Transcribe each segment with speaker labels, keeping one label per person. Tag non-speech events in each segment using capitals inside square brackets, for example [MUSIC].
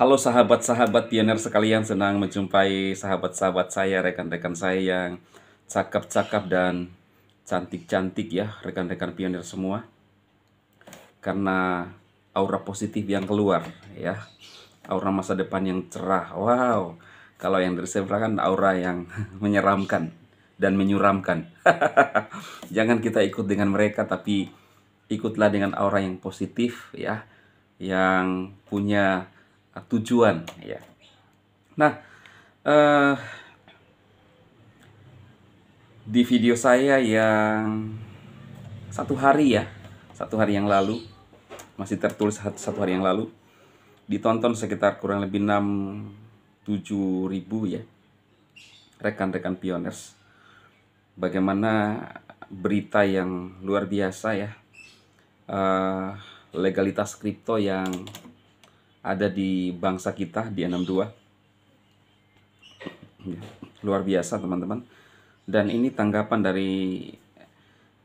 Speaker 1: Halo sahabat-sahabat pioner sekalian, senang menjumpai sahabat-sahabat saya, rekan-rekan saya yang cakep-cakep dan cantik-cantik ya, rekan-rekan pioner semua. Karena aura positif yang keluar ya, aura masa depan yang cerah. Wow, kalau yang dari kan aura yang [LAUGHS] menyeramkan dan menyuramkan. [LAUGHS] Jangan kita ikut dengan mereka, tapi ikutlah dengan aura yang positif ya, yang punya Ah, tujuan ya. Nah, eh, di video saya yang satu hari ya, satu hari yang lalu masih tertulis satu hari yang lalu ditonton sekitar kurang lebih 6 7 ribu ya rekan-rekan pioners bagaimana berita yang luar biasa ya uh, legalitas kripto yang ada di bangsa kita di 62 ya, luar biasa teman-teman dan ini tanggapan dari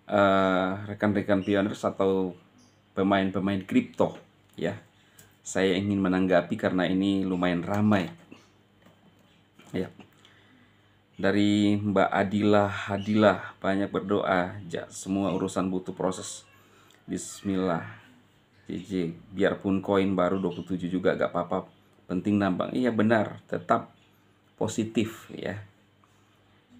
Speaker 1: eh, rekan-rekan uh, rekan pioners atau pemain-pemain kripto ya saya ingin menanggapi karena ini lumayan ramai ya dari Mbak Adila Hadilah banyak berdoa ja, semua urusan butuh proses Bismillah JJ biarpun koin baru 27 juga gak apa-apa penting nambang iya benar tetap positif ya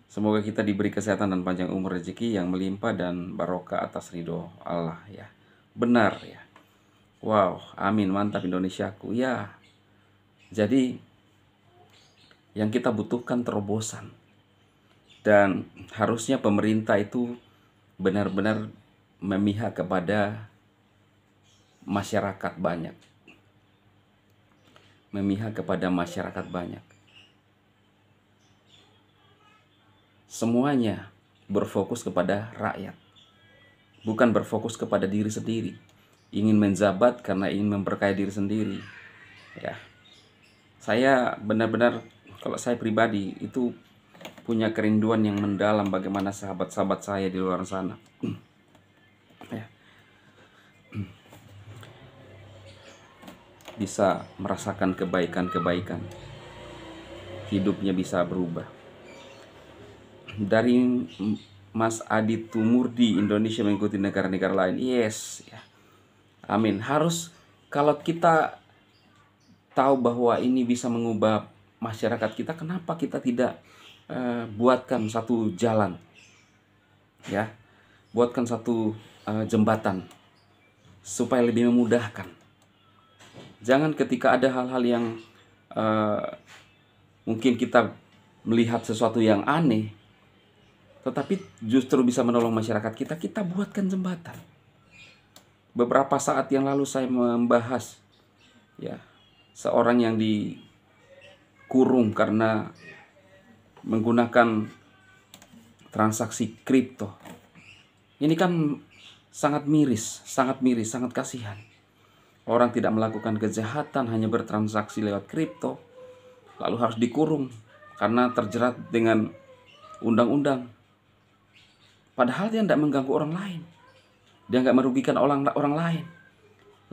Speaker 1: semoga kita diberi kesehatan dan panjang umur rezeki yang melimpah dan barokah atas ridho Allah ya benar ya wow amin mantap Indonesiaku ya jadi yang kita butuhkan terobosan dan harusnya pemerintah itu benar-benar memihak kepada masyarakat banyak. Memihak kepada masyarakat banyak. Semuanya berfokus kepada rakyat. Bukan berfokus kepada diri sendiri. Ingin menjabat karena ingin memperkaya diri sendiri. Ya. Saya benar-benar kalau saya pribadi itu punya kerinduan yang mendalam bagaimana sahabat-sahabat saya di luar sana. bisa merasakan kebaikan-kebaikan. Hidupnya bisa berubah. Dari Mas Adi Tumurdi Indonesia mengikuti negara-negara lain. Yes, ya. Amin. Harus kalau kita tahu bahwa ini bisa mengubah masyarakat kita, kenapa kita tidak uh, buatkan satu jalan? Ya. Buatkan satu uh, jembatan supaya lebih memudahkan Jangan ketika ada hal-hal yang uh, mungkin kita melihat sesuatu yang aneh, tetapi justru bisa menolong masyarakat kita, kita buatkan jembatan. Beberapa saat yang lalu saya membahas ya seorang yang dikurung karena menggunakan transaksi kripto. Ini kan sangat miris, sangat miris, sangat kasihan orang tidak melakukan kejahatan hanya bertransaksi lewat kripto lalu harus dikurung karena terjerat dengan undang-undang padahal dia tidak mengganggu orang lain dia nggak merugikan orang orang lain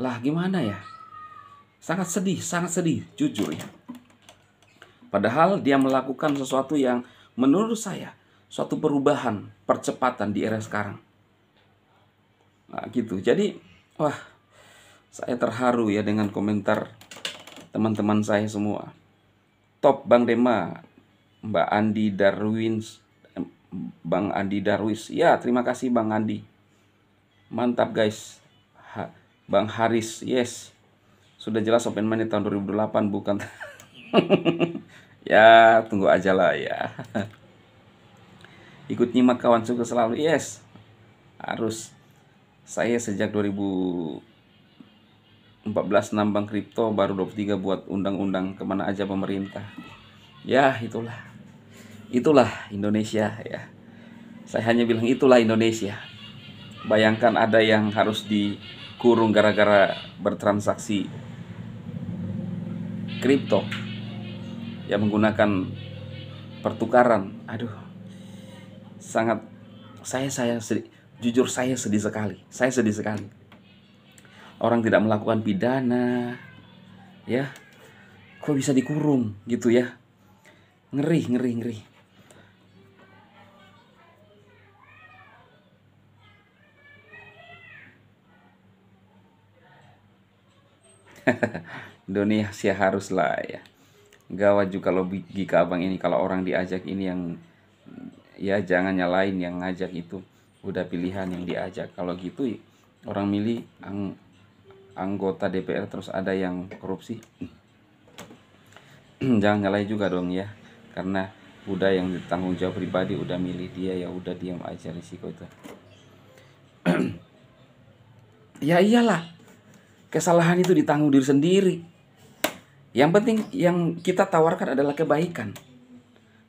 Speaker 1: lah gimana ya sangat sedih sangat sedih jujur ya padahal dia melakukan sesuatu yang menurut saya suatu perubahan percepatan di era sekarang nah, gitu jadi wah saya terharu ya dengan komentar teman-teman saya semua. Top Bang Dema, Mbak Andi Darwin, Bang Andi Darwis. Ya, terima kasih Bang Andi. Mantap guys. Ha, Bang Haris, yes. Sudah jelas open money tahun 2008 bukan. [LAUGHS] ya, tunggu aja lah ya. [LAUGHS] Ikut nyimak kawan suka selalu. Yes. Harus saya sejak 2000 14 nambang kripto baru 23 buat undang-undang kemana aja pemerintah ya itulah itulah Indonesia ya saya hanya bilang itulah Indonesia bayangkan ada yang harus dikurung gara-gara bertransaksi kripto yang menggunakan pertukaran aduh sangat saya saya sedih, jujur saya sedih sekali saya sedih sekali orang tidak melakukan pidana ya kok bisa dikurung gitu ya ngeri ngeri ngeri [LAUGHS] Indonesia lah ya gawat juga kalau jika abang ini kalau orang diajak ini yang ya jangan nyalain yang ngajak itu udah pilihan yang diajak kalau gitu orang milih anggota DPR terus ada yang korupsi [CLEARS THROAT] jangan nyalai juga dong ya karena udah yang ditanggung jawab pribadi udah milih dia ya udah diam aja risiko itu [CLEARS THROAT] ya iyalah kesalahan itu ditanggung diri sendiri yang penting yang kita tawarkan adalah kebaikan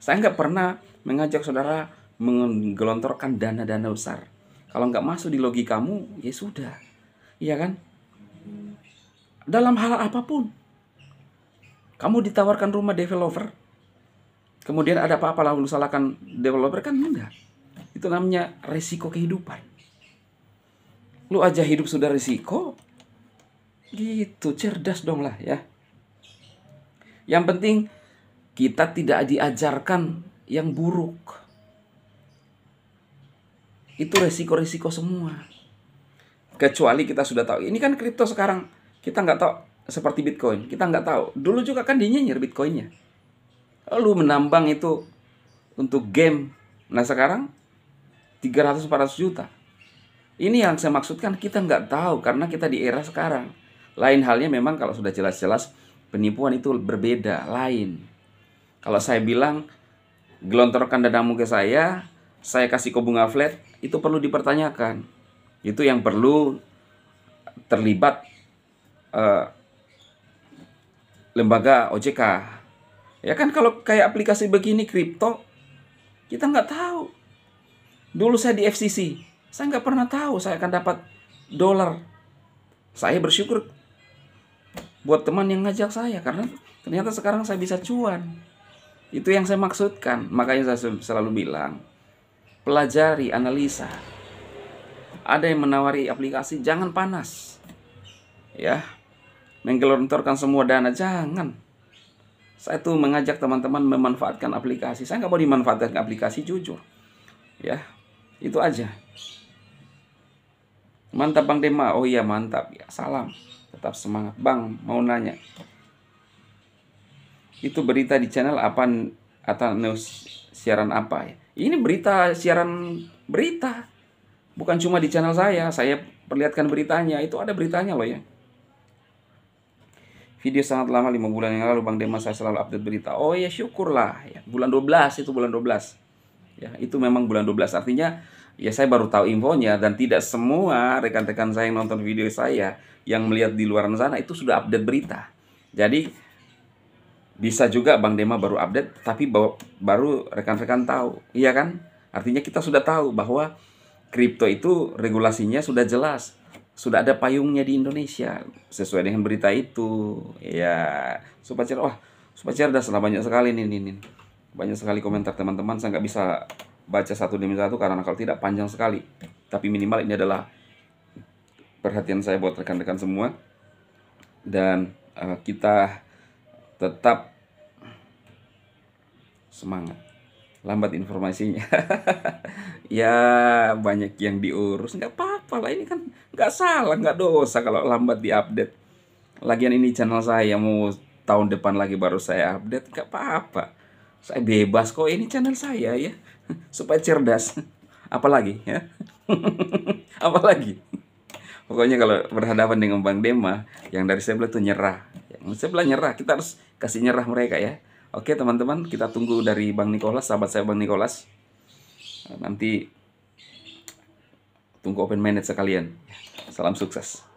Speaker 1: saya nggak pernah mengajak saudara menggelontorkan dana-dana besar kalau nggak masuk di logi kamu ya sudah iya kan dalam hal apapun. Kamu ditawarkan rumah developer, kemudian ada apa-apa lalu salahkan developer kan enggak. Itu namanya resiko kehidupan. Lu aja hidup sudah resiko, gitu cerdas dong lah ya. Yang penting kita tidak diajarkan yang buruk. Itu resiko-resiko semua. Kecuali kita sudah tahu. Ini kan kripto sekarang kita nggak tahu seperti Bitcoin. Kita nggak tahu. Dulu juga kan dinyinyir Bitcoinnya. Lalu menambang itu untuk game. Nah sekarang 300-400 juta. Ini yang saya maksudkan kita nggak tahu karena kita di era sekarang. Lain halnya memang kalau sudah jelas-jelas penipuan itu berbeda, lain. Kalau saya bilang gelontorkan dadamu ke saya, saya kasih ke bunga flat, itu perlu dipertanyakan. Itu yang perlu terlibat Eh, lembaga OJK. Ya kan kalau kayak aplikasi begini kripto, kita nggak tahu. Dulu saya di FCC, saya nggak pernah tahu saya akan dapat dolar. Saya bersyukur buat teman yang ngajak saya karena ternyata sekarang saya bisa cuan. Itu yang saya maksudkan. Makanya saya selalu bilang, pelajari, analisa. Ada yang menawari aplikasi, jangan panas. Ya, menggelontorkan semua dana. Jangan. Saya tuh mengajak teman-teman memanfaatkan aplikasi. Saya nggak mau dimanfaatkan aplikasi, jujur. Ya, itu aja. Mantap Bang Dema. Oh iya mantap. Ya, salam. Tetap semangat. Bang, mau nanya. Itu berita di channel apa atau news siaran apa ya? Ini berita siaran berita. Bukan cuma di channel saya, saya perlihatkan beritanya. Itu ada beritanya loh ya video sangat lama lima bulan yang lalu Bang Dema saya selalu update berita. Oh ya syukurlah ya. Bulan 12 itu bulan 12. Ya, itu memang bulan 12 artinya ya saya baru tahu infonya dan tidak semua rekan-rekan saya yang nonton video saya yang melihat di luar sana itu sudah update berita. Jadi bisa juga Bang Dema baru update tapi baru rekan-rekan tahu. Iya kan? Artinya kita sudah tahu bahwa kripto itu regulasinya sudah jelas sudah ada payungnya di Indonesia sesuai dengan berita itu ya Supacer wah Supacer dah banyak sekali nih, nih, nih banyak sekali komentar teman-teman saya nggak bisa baca satu demi satu karena kalau tidak panjang sekali tapi minimal ini adalah perhatian saya buat rekan-rekan semua dan uh, kita tetap semangat lambat informasinya [LAUGHS] ya banyak yang diurus nggak apa apalah ini kan nggak salah nggak dosa kalau lambat diupdate lagian ini channel saya mau tahun depan lagi baru saya update nggak apa-apa saya bebas kok ini channel saya ya [LAUGHS] supaya cerdas [LAUGHS] apalagi ya [LAUGHS] apalagi pokoknya kalau berhadapan dengan Bang Dema yang dari sebelah tuh nyerah yang sebelah nyerah kita harus kasih nyerah mereka ya oke teman-teman kita tunggu dari Bang Nikolas sahabat saya Bang Nikolas nanti Tunggu open manage sekalian. Salam sukses.